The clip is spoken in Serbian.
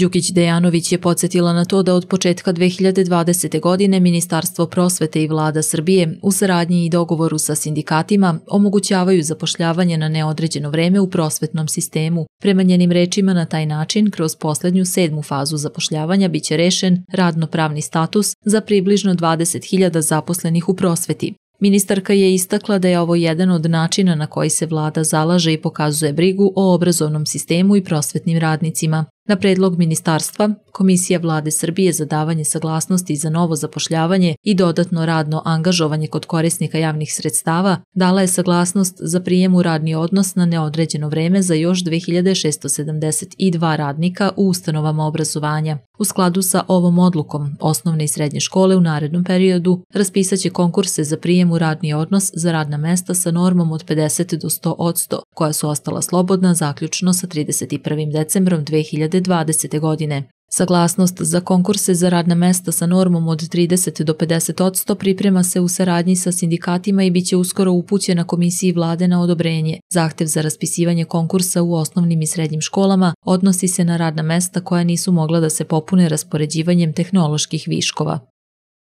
Đukić Dejanović je podsjetila na to da od početka 2020. godine Ministarstvo prosvete i vlada Srbije u saradnji i dogovoru sa sindikatima omogućavaju zapošljavanje na neodređeno vreme u prosvetnom sistemu. Prema njenim rečima na taj način kroz poslednju sedmu fazu zapošljavanja biće rešen radnopravni status za približno 20.000 zaposlenih u prosveti. Ministarka je istakla da je ovo jedan od načina na koji se vlada zalaže i pokazuje brigu o obrazovnom sistemu i prosvetnim radnicima. Na predlog Ministarstva, Komisija vlade Srbije za davanje saglasnosti za novo zapošljavanje i dodatno radno angažovanje kod korisnika javnih sredstava dala je saglasnost za prijem u radni odnos na neodređeno vreme za još 2672 radnika u ustanovama obrazovanja. U skladu sa ovom odlukom, osnovne i srednje škole u narednom periodu raspisaće konkurse za prijem u radni odnos za radna mesta sa normom od 50 do 100 od 100, koja su ostala slobodna zaključno sa 31. decembrom 2020. 2020. godine. Saglasnost za konkurse za radna mesta sa normom od 30 do 50 priprema se u saradnji sa sindikatima i biće uskoro upućena Komisiji vlade na odobrenje. Zahtev za raspisivanje konkursa u osnovnim i srednjim školama odnosi se na radna mesta koja nisu mogla da se popune raspoređivanjem tehnoloških viškova.